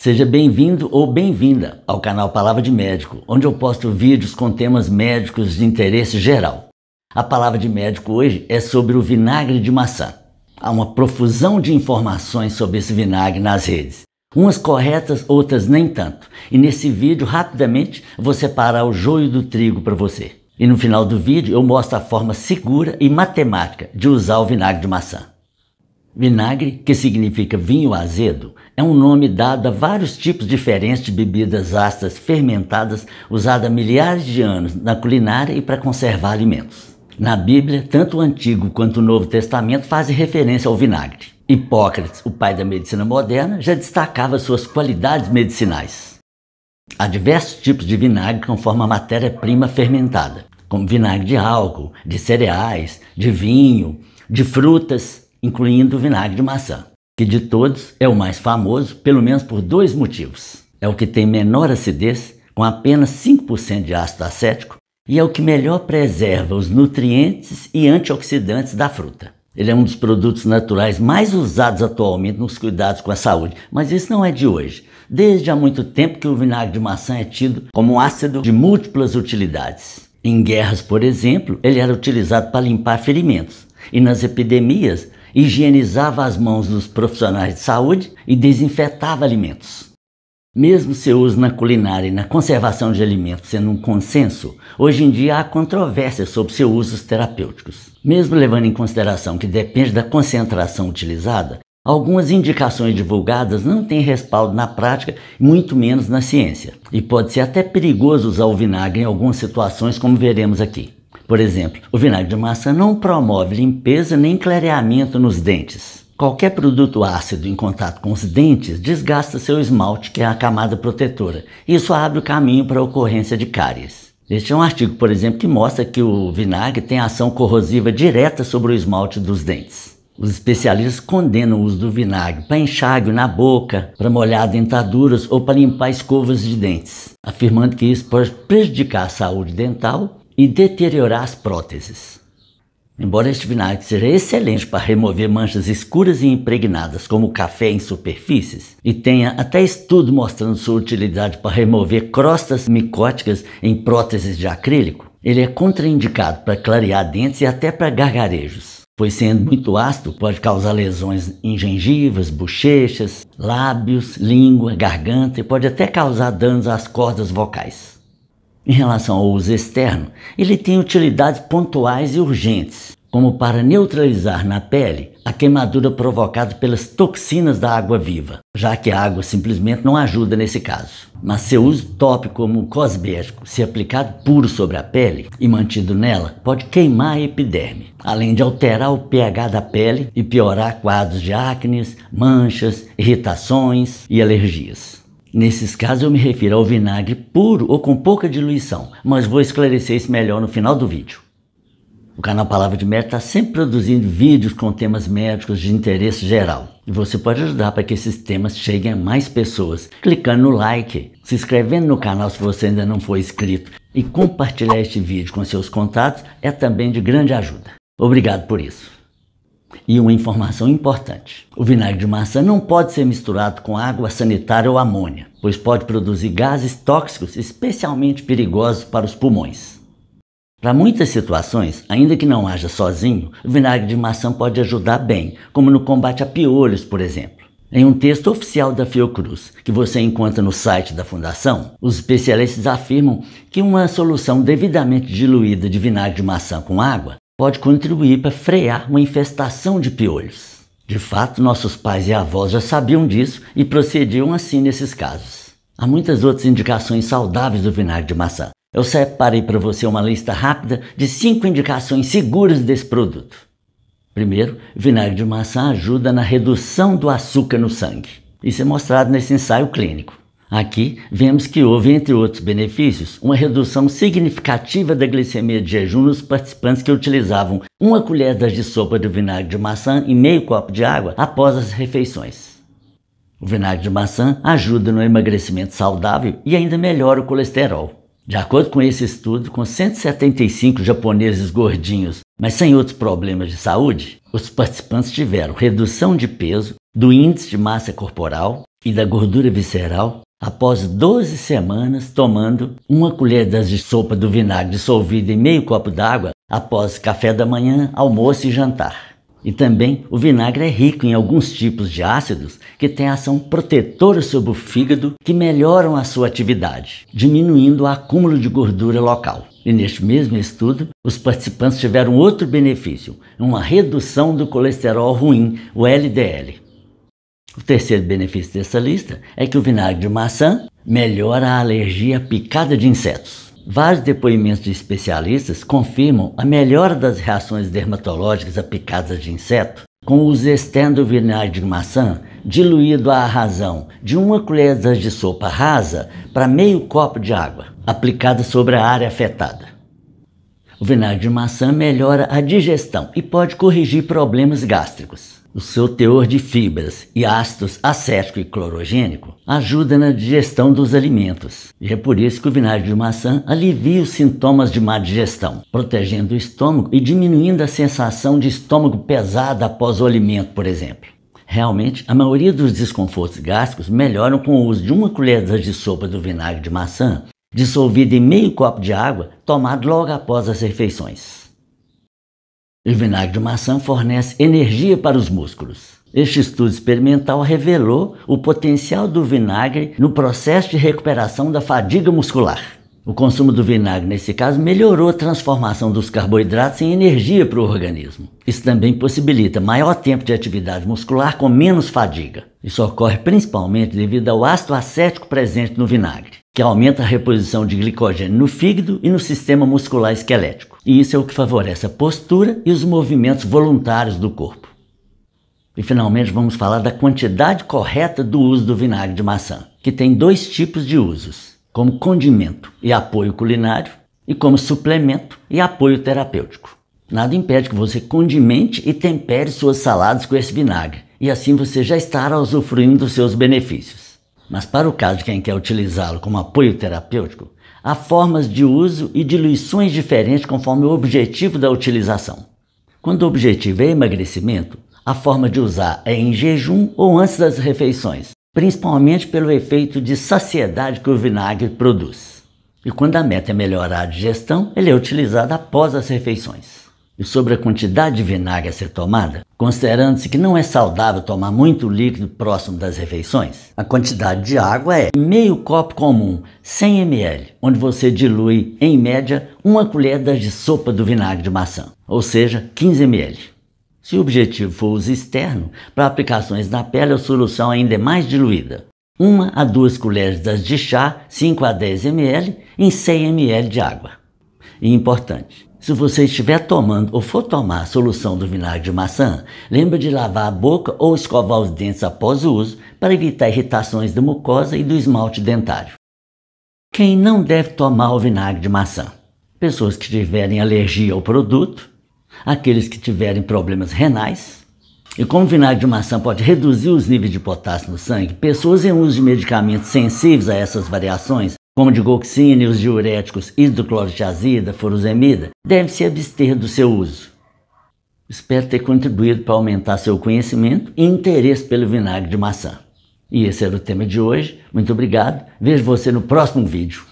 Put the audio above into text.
Seja bem-vindo ou bem-vinda ao canal Palavra de Médico, onde eu posto vídeos com temas médicos de interesse geral. A palavra de médico hoje é sobre o vinagre de maçã. Há uma profusão de informações sobre esse vinagre nas redes, umas corretas, outras nem tanto. E nesse vídeo, rapidamente, vou separar o joio do trigo para você. E no final do vídeo eu mostro a forma segura e matemática de usar o vinagre de maçã. Vinagre, que significa vinho azedo, é um nome dado a vários tipos diferentes de bebidas ácidas fermentadas usada há milhares de anos na culinária e para conservar alimentos. Na Bíblia, tanto o Antigo quanto o Novo Testamento fazem referência ao vinagre. Hipócrates, o pai da medicina moderna, já destacava suas qualidades medicinais. Há diversos tipos de vinagre conforme a matéria-prima fermentada, como vinagre de álcool, de cereais, de vinho, de frutas, incluindo o vinagre de maçã que de todos é o mais famoso, pelo menos por dois motivos. É o que tem menor acidez, com apenas 5% de ácido acético, e é o que melhor preserva os nutrientes e antioxidantes da fruta. Ele é um dos produtos naturais mais usados atualmente nos cuidados com a saúde, mas isso não é de hoje. Desde há muito tempo que o vinagre de maçã é tido como um ácido de múltiplas utilidades. Em guerras, por exemplo, ele era utilizado para limpar ferimentos, e nas epidemias higienizava as mãos dos profissionais de saúde e desinfetava alimentos. Mesmo seu uso na culinária e na conservação de alimentos sendo um consenso, hoje em dia há controvérsia sobre seus usos terapêuticos. Mesmo levando em consideração que depende da concentração utilizada, algumas indicações divulgadas não têm respaldo na prática, muito menos na ciência, e pode ser até perigoso usar o vinagre em algumas situações, como veremos aqui. Por exemplo, o vinagre de maçã não promove limpeza nem clareamento nos dentes. Qualquer produto ácido em contato com os dentes desgasta seu esmalte, que é a camada protetora. Isso abre o caminho para a ocorrência de cáries. Este é um artigo, por exemplo, que mostra que o vinagre tem ação corrosiva direta sobre o esmalte dos dentes. Os especialistas condenam o uso do vinagre para enxágue na boca, para molhar dentaduras ou para limpar escovas de dentes, afirmando que isso pode prejudicar a saúde dental e deteriorar as próteses. Embora este vinagre seja excelente para remover manchas escuras e impregnadas, como café em superfícies, e tenha até estudo mostrando sua utilidade para remover crostas micóticas em próteses de acrílico, ele é contraindicado para clarear dentes e até para gargarejos, pois sendo muito ácido pode causar lesões em gengivas, bochechas, lábios, língua, garganta e pode até causar danos às cordas vocais. Em relação ao uso externo, ele tem utilidades pontuais e urgentes, como para neutralizar na pele a queimadura provocada pelas toxinas da água viva, já que a água simplesmente não ajuda nesse caso. Mas seu uso tópico como cosmético, se aplicado puro sobre a pele e mantido nela, pode queimar a epiderme, além de alterar o pH da pele e piorar quadros de acne, manchas, irritações e alergias. Nesses casos eu me refiro ao vinagre puro ou com pouca diluição, mas vou esclarecer isso melhor no final do vídeo. O canal Palavra de Médico está sempre produzindo vídeos com temas médicos de interesse geral. E você pode ajudar para que esses temas cheguem a mais pessoas, clicando no like, se inscrevendo no canal se você ainda não for inscrito e compartilhar este vídeo com seus contatos é também de grande ajuda. Obrigado por isso. E uma informação importante: o vinagre de maçã não pode ser misturado com água sanitária ou amônia, pois pode produzir gases tóxicos especialmente perigosos para os pulmões. Para muitas situações, ainda que não haja sozinho, o vinagre de maçã pode ajudar bem, como no combate a piolhos, por exemplo. Em um texto oficial da Fiocruz, que você encontra no site da fundação, os especialistas afirmam que uma solução devidamente diluída de vinagre de maçã com água pode contribuir para frear uma infestação de piolhos. De fato, nossos pais e avós já sabiam disso e procediam assim nesses casos. Há muitas outras indicações saudáveis do vinagre de maçã. Eu separei para você uma lista rápida de cinco indicações seguras desse produto. Primeiro, vinagre de maçã ajuda na redução do açúcar no sangue. Isso é mostrado nesse ensaio clínico. Aqui vemos que houve, entre outros benefícios, uma redução significativa da glicemia de jejum nos participantes que utilizavam uma colher de sopa de vinagre de maçã e meio copo de água após as refeições. O vinagre de maçã ajuda no emagrecimento saudável e ainda melhora o colesterol. De acordo com esse estudo, com 175 japoneses gordinhos, mas sem outros problemas de saúde, os participantes tiveram redução de peso, do índice de massa corporal, e da gordura visceral, Após 12 semanas tomando uma colher de sopa do vinagre dissolvida em meio copo d'água, após café da manhã, almoço e jantar. E também o vinagre é rico em alguns tipos de ácidos que têm ação protetora sobre o fígado que melhoram a sua atividade, diminuindo o acúmulo de gordura local. E neste mesmo estudo, os participantes tiveram outro benefício, uma redução do colesterol ruim, o LDL. O terceiro benefício dessa lista é que o vinagre de maçã melhora a alergia à picada de insetos. Vários depoimentos de especialistas confirmam a melhora das reações dermatológicas a picadas de inseto com o estendo vinagre de maçã diluído à razão de uma colher de sopa rasa para meio copo de água, aplicada sobre a área afetada. O vinagre de maçã melhora a digestão e pode corrigir problemas gástricos. O seu teor de fibras e ácidos acético e clorogênico ajuda na digestão dos alimentos. E é por isso que o vinagre de maçã alivia os sintomas de má digestão, protegendo o estômago e diminuindo a sensação de estômago pesado após o alimento, por exemplo. Realmente, a maioria dos desconfortos gástricos melhoram com o uso de uma colher de sopa do vinagre de maçã, dissolvido em meio copo de água, tomado logo após as refeições. E vinagre de maçã fornece energia para os músculos. Este estudo experimental revelou o potencial do vinagre no processo de recuperação da fadiga muscular. O consumo do vinagre, nesse caso, melhorou a transformação dos carboidratos em energia para o organismo. Isso também possibilita maior tempo de atividade muscular com menos fadiga. Isso ocorre principalmente devido ao ácido acético presente no vinagre que aumenta a reposição de glicogênio no fígado e no sistema muscular esquelético. E isso é o que favorece a postura e os movimentos voluntários do corpo. E finalmente vamos falar da quantidade correta do uso do vinagre de maçã, que tem dois tipos de usos: como condimento e apoio culinário, e como suplemento e apoio terapêutico. Nada impede que você condimente e tempere suas saladas com esse vinagre, e assim você já estará usufruindo dos seus benefícios mas para o caso de quem quer utilizá-lo como apoio terapêutico, há formas de uso e diluições diferentes conforme o objetivo da utilização. Quando o objetivo é emagrecimento, a forma de usar é em jejum ou antes das refeições, principalmente pelo efeito de saciedade que o vinagre produz. E quando a meta é melhorar a digestão, ele é utilizado após as refeições e sobre a quantidade de vinagre a ser tomada, considerando-se que não é saudável tomar muito líquido próximo das refeições. A quantidade de água é meio copo comum, 100 ml, onde você dilui, em média, uma colher de sopa do vinagre de maçã, ou seja, 15 ml. Se o objetivo for uso externo, para aplicações na pele, a solução ainda é mais diluída. Uma a duas colheres de chá, 5 a 10 ml, em 100 ml de água. E importante, se você estiver tomando ou for tomar a solução do vinagre de maçã, lembre de lavar a boca ou escovar os dentes após o uso para evitar irritações da mucosa e do esmalte dentário. Quem não deve tomar o vinagre de maçã? Pessoas que tiverem alergia ao produto, aqueles que tiverem problemas renais. E como o vinagre de maçã pode reduzir os níveis de potássio no sangue, pessoas em uso de medicamentos sensíveis a essas variações como digoxina e os diuréticos hidroclorotiazida, furosemida, deve se abster do seu uso. Espero ter contribuído para aumentar seu conhecimento e interesse pelo vinagre de maçã. E esse era o tema de hoje. Muito obrigado. Vejo você no próximo vídeo.